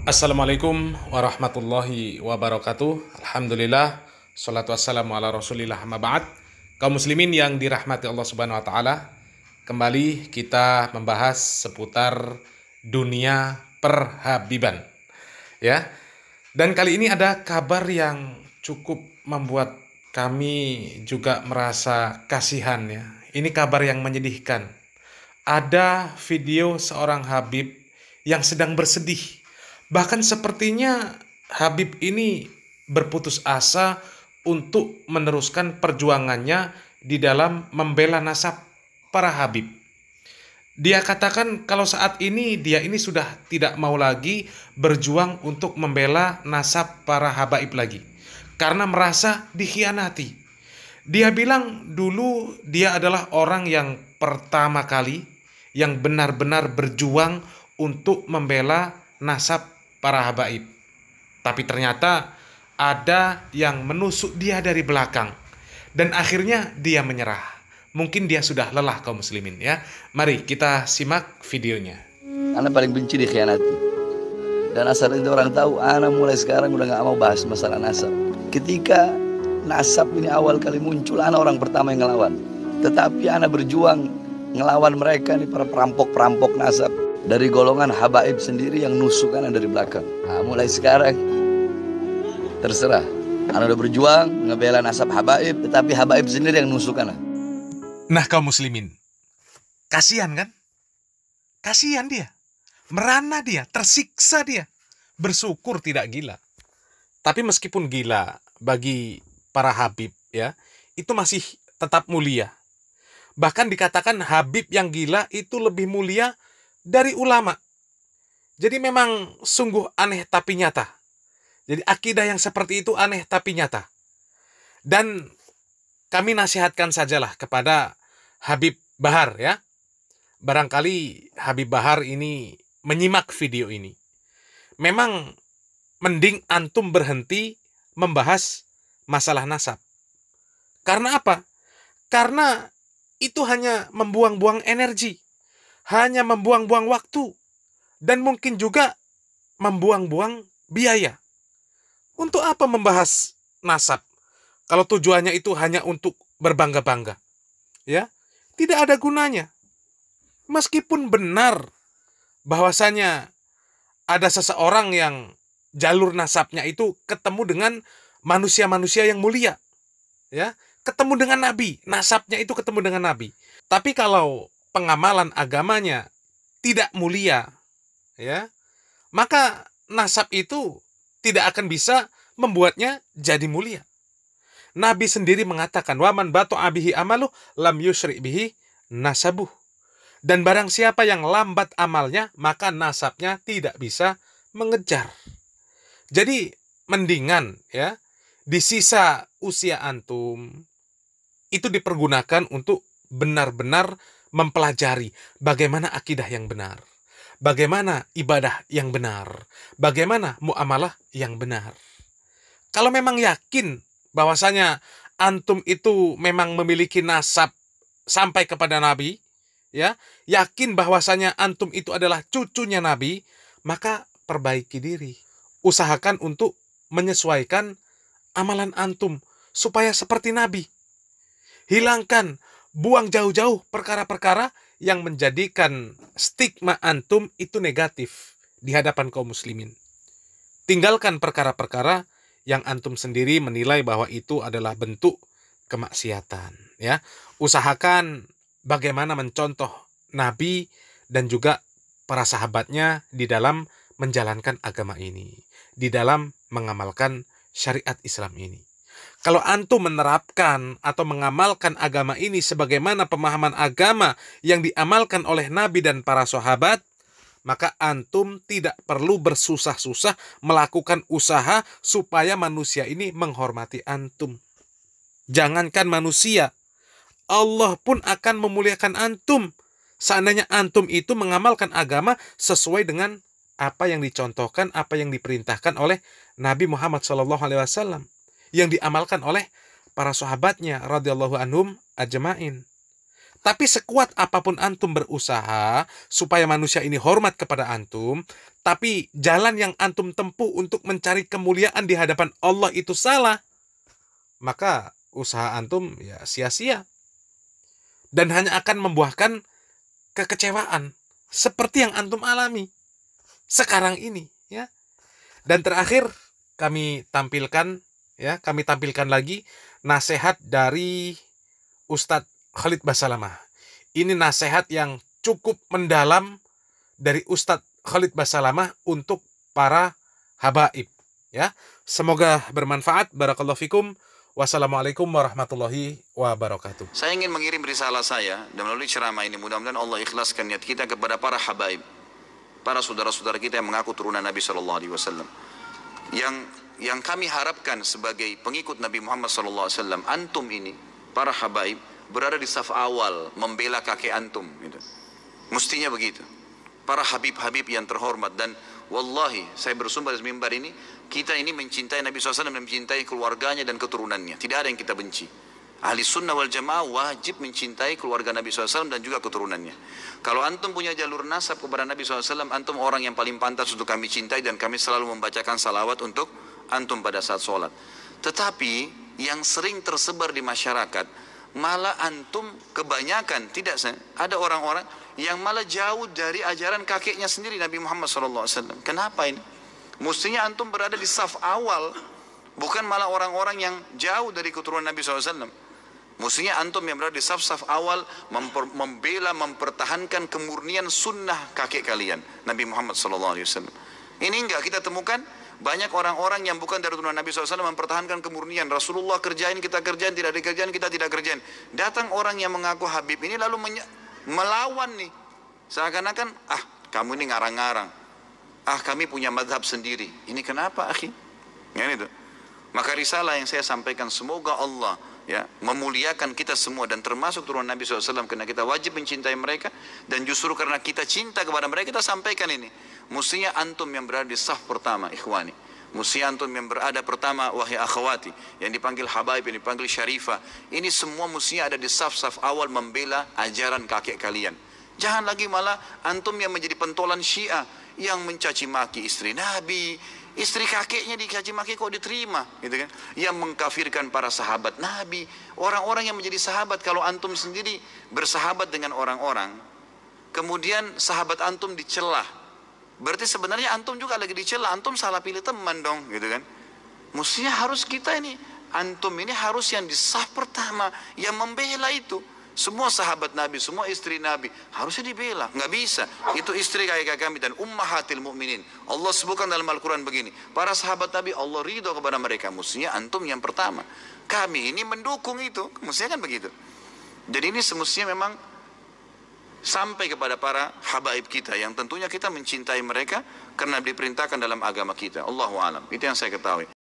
Assalamualaikum warahmatullahi wabarakatuh. Alhamdulillah, salatu wassalamu ala rasulillah maba'at. Kaum muslimin yang dirahmati Allah subhanahu wa ta'ala, kembali kita membahas seputar dunia perhabiban. Ya, dan kali ini ada kabar yang cukup membuat kami juga merasa kasihan ya. Ini kabar yang menyedihkan. Ada video seorang Habib yang sedang bersedih Bahkan sepertinya Habib ini berputus asa untuk meneruskan perjuangannya di dalam membela nasab para Habib. Dia katakan kalau saat ini dia ini sudah tidak mau lagi berjuang untuk membela nasab para habaib lagi. Karena merasa dikhianati. Dia bilang dulu dia adalah orang yang pertama kali yang benar-benar berjuang untuk membela nasab para habaib. Tapi ternyata ada yang menusuk dia dari belakang. Dan akhirnya dia menyerah. Mungkin dia sudah lelah kaum muslimin ya. Mari kita simak videonya. Anak paling benci dikhianati. Dan asal itu orang tahu, anak mulai sekarang udah gak mau bahas masalah nasab. Ketika nasab ini awal kali muncul, anak orang pertama yang ngelawan. Tetapi anak berjuang ngelawan mereka nih para perampok-perampok nasab. Dari golongan habaib sendiri yang nusukan dari belakang. Nah, mulai sekarang terserah. Anda udah berjuang ngebela nasab habaib, tetapi habaib sendiri yang nusukan. Nah, kaum muslimin. Kasihan kan? Kasihan dia. Merana dia, tersiksa dia. Bersyukur tidak gila. Tapi meskipun gila bagi para habib ya, itu masih tetap mulia. Bahkan dikatakan Habib yang gila itu lebih mulia dari ulama. Jadi memang sungguh aneh tapi nyata. Jadi akidah yang seperti itu aneh tapi nyata. Dan kami nasihatkan sajalah kepada Habib Bahar ya. Barangkali Habib Bahar ini menyimak video ini. Memang mending antum berhenti membahas masalah nasab. Karena apa? Karena itu hanya membuang-buang energi hanya membuang-buang waktu dan mungkin juga membuang-buang biaya. Untuk apa membahas nasab kalau tujuannya itu hanya untuk berbangga-bangga? Ya, tidak ada gunanya. Meskipun benar bahwasanya ada seseorang yang jalur nasabnya itu ketemu dengan manusia-manusia yang mulia. Ya, ketemu dengan nabi, nasabnya itu ketemu dengan nabi. Tapi kalau pengamalan agamanya tidak mulia, ya, maka nasab itu tidak akan bisa membuatnya jadi mulia. Nabi sendiri mengatakan, "Waman batu abihi amalu lam yusri bihi nasabuh." Dan barang siapa yang lambat amalnya, maka nasabnya tidak bisa mengejar. Jadi mendingan ya, di sisa usia antum itu dipergunakan untuk benar-benar mempelajari bagaimana akidah yang benar, bagaimana ibadah yang benar, bagaimana muamalah yang benar. Kalau memang yakin bahwasanya antum itu memang memiliki nasab sampai kepada nabi, ya, yakin bahwasanya antum itu adalah cucunya nabi, maka perbaiki diri. Usahakan untuk menyesuaikan amalan antum supaya seperti nabi. Hilangkan buang jauh-jauh perkara-perkara yang menjadikan stigma antum itu negatif di hadapan kaum muslimin. Tinggalkan perkara-perkara yang antum sendiri menilai bahwa itu adalah bentuk kemaksiatan, ya. Usahakan bagaimana mencontoh nabi dan juga para sahabatnya di dalam menjalankan agama ini, di dalam mengamalkan syariat Islam ini. Kalau antum menerapkan atau mengamalkan agama ini sebagaimana pemahaman agama yang diamalkan oleh Nabi dan para sahabat, maka antum tidak perlu bersusah-susah melakukan usaha supaya manusia ini menghormati antum. Jangankan manusia, Allah pun akan memuliakan antum. Seandainya antum itu mengamalkan agama sesuai dengan apa yang dicontohkan, apa yang diperintahkan oleh Nabi Muhammad SAW yang diamalkan oleh para sahabatnya radhiyallahu anhum ajmain. Tapi sekuat apapun antum berusaha supaya manusia ini hormat kepada antum, tapi jalan yang antum tempuh untuk mencari kemuliaan di hadapan Allah itu salah, maka usaha antum ya sia-sia. Dan hanya akan membuahkan kekecewaan seperti yang antum alami sekarang ini ya. Dan terakhir kami tampilkan ya kami tampilkan lagi nasihat dari Ustadz Khalid Basalamah. Ini nasihat yang cukup mendalam dari Ustadz Khalid Basalamah untuk para habaib ya. Semoga bermanfaat. Barakallahu fikum. Wassalamualaikum warahmatullahi wabarakatuh. Saya ingin mengirim risalah saya dan melalui ceramah ini mudah-mudahan Allah ikhlaskan niat kita kepada para habaib, para saudara-saudara kita yang mengaku turunan Nabi Shallallahu Alaihi Wasallam yang yang kami harapkan sebagai pengikut Nabi Muhammad SAW antum ini para habaib berada di saf awal membela kakek antum gitu. mestinya begitu para habib-habib yang terhormat dan wallahi saya bersumpah di mimbar ini kita ini mencintai Nabi SAW dan mencintai keluarganya dan keturunannya tidak ada yang kita benci Ahli sunnah wal jamaah wajib mencintai keluarga Nabi SAW dan juga keturunannya. Kalau antum punya jalur nasab kepada Nabi SAW, antum orang yang paling pantas untuk kami cintai dan kami selalu membacakan salawat untuk antum pada saat sholat. Tetapi yang sering tersebar di masyarakat, malah antum kebanyakan, tidak ada orang-orang yang malah jauh dari ajaran kakeknya sendiri Nabi Muhammad SAW. Kenapa ini? Mestinya antum berada di saf awal, bukan malah orang-orang yang jauh dari keturunan Nabi SAW. Mestinya antum yang berada di saf-saf awal memper, membela mempertahankan kemurnian sunnah kakek kalian Nabi Muhammad SAW. Ini enggak kita temukan banyak orang-orang yang bukan dari turunan Nabi SAW mempertahankan kemurnian. Rasulullah kerjain, kita kerjain, tidak dikerjain, kita tidak kerjain. Datang orang yang mengaku Habib ini lalu melawan nih. Seakan-akan, ah kamu ini ngarang-ngarang. Ah kami punya madhab sendiri. Ini kenapa akhi? Ini tuh. Maka risalah yang saya sampaikan, semoga Allah ya memuliakan kita semua dan termasuk turun Nabi SAW karena kita wajib mencintai mereka dan justru karena kita cinta kepada mereka kita sampaikan ini mestinya antum yang berada di sah pertama ikhwani mestinya antum yang berada pertama wahai akhwati yang dipanggil habaib yang dipanggil syarifah ini semua mestinya ada di saf-saf awal membela ajaran kakek kalian jangan lagi malah antum yang menjadi pentolan syiah yang mencaci maki istri Nabi istri kakeknya dikaji maki kok diterima gitu kan yang mengkafirkan para sahabat nabi orang-orang yang menjadi sahabat kalau antum sendiri bersahabat dengan orang-orang kemudian sahabat antum dicelah berarti sebenarnya antum juga lagi dicela antum salah pilih teman dong gitu kan mestinya harus kita ini antum ini harus yang disah pertama yang membela itu semua sahabat Nabi, semua istri Nabi harusnya dibela. Nggak bisa. Itu istri kayak -kaya kami dan ummahatil mukminin. Allah sebutkan dalam Al-Quran begini. Para sahabat Nabi Allah ridho kepada mereka. Mestinya antum yang pertama. Kami ini mendukung itu. Mestinya kan begitu. Jadi ini semestinya memang sampai kepada para habaib kita yang tentunya kita mencintai mereka karena diperintahkan dalam agama kita. Allahu alam. Itu yang saya ketahui.